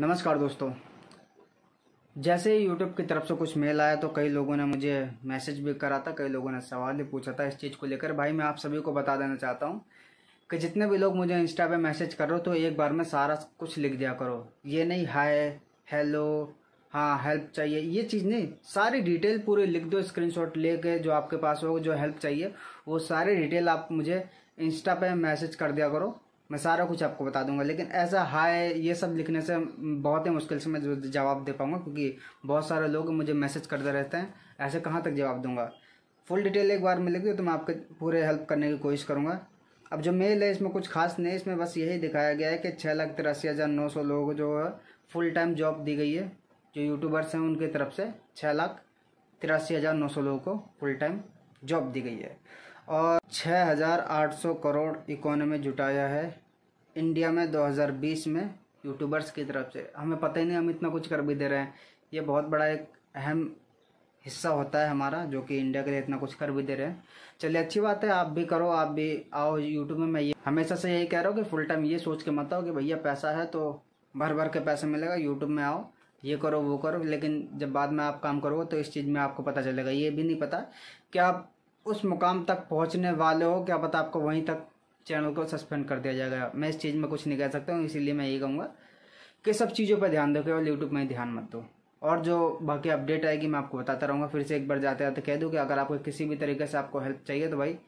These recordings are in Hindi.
नमस्कार दोस्तों जैसे ही यूट्यूब की तरफ से कुछ मेल आया तो कई लोगों ने मुझे मैसेज भी करा था कई लोगों ने सवाल भी पूछा था इस चीज़ को लेकर भाई मैं आप सभी को बता देना चाहता हूँ कि जितने भी लोग मुझे इंस्टा पे मैसेज कर रहे हो तो एक बार में सारा कुछ लिख दिया करो ये नहीं हाय हेलो हाँ हेल्प चाहिए ये चीज़ नहीं सारी डिटेल पूरी लिख दो स्क्रीन शॉट जो आपके पास हो जो हेल्प चाहिए वो सारी डिटेल आप मुझे इंस्टा पर मैसेज कर दिया करो मैं सारा कुछ आपको बता दूंगा लेकिन ऐसा हाय ये सब लिखने से बहुत ही मुश्किल से मैं जवाब दे पाऊंगा क्योंकि बहुत सारे लोग मुझे मैसेज करते रहते हैं ऐसे कहाँ तक जवाब दूंगा फुल डिटेल एक बार मिलेगी तो मैं आपके पूरे हेल्प करने की कोशिश करूँगा अब जो मेल है इसमें कुछ खास नहीं इसमें बस यही दिखाया गया है कि छः लाख तिरासी हज़ार नौ सौ लोगों को जो है फुल टाइम जॉब दी गई है जो यूट्यूबर्स हैं उनकी तरफ से छः लाख तिरासी हज़ार नौ सौ लोगों को फुल टाइम जॉब दी गई है और छः हज़ार आठ सौ करोड़ इकोनॉमी जुटाया है इंडिया में 2020 में यूट्यूबर्स की तरफ से हमें पता ही नहीं हम इतना कुछ कर भी दे रहे हैं ये बहुत बड़ा एक अहम हिस्सा होता है हमारा जो कि इंडिया के लिए इतना कुछ कर भी दे रहे हैं चलिए अच्छी बात है आप भी करो आप भी आओ यूट्यूब में मैं ये हमेशा से यही कह रहा हूँ कि फुल टाइम ये सोच के मत आओ कि भैया पैसा है तो भर भर के पैसा मिलेगा यूट्यूब में आओ ये करो वो करो लेकिन जब बाद में आप काम करोगे तो इस चीज़ में आपको पता चलेगा ये भी नहीं पता कि आप उस मुकाम तक पहुँचने वाले हो क्या पता आपको वहीं तक चैनल को सस्पेंड कर दिया जाएगा मैं इस चीज़ में कुछ नहीं कह सकता हूँ इसीलिए मैं ये कहूँगा कि सब चीज़ों पर ध्यान दो केवल यूट्यूब में ध्यान मत दो और जो बाकी अपडेट आएगी मैं आपको बताता रहूँगा फिर से एक बार जाते जाते कह दूँ कि अगर आपको किसी भी तरीके से आपको हेल्प चाहिए तो भाई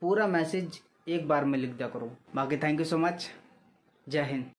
पूरा मैसेज एक बार में लिख दिया करूँ बाकी थैंक यू सो मच जय हिंद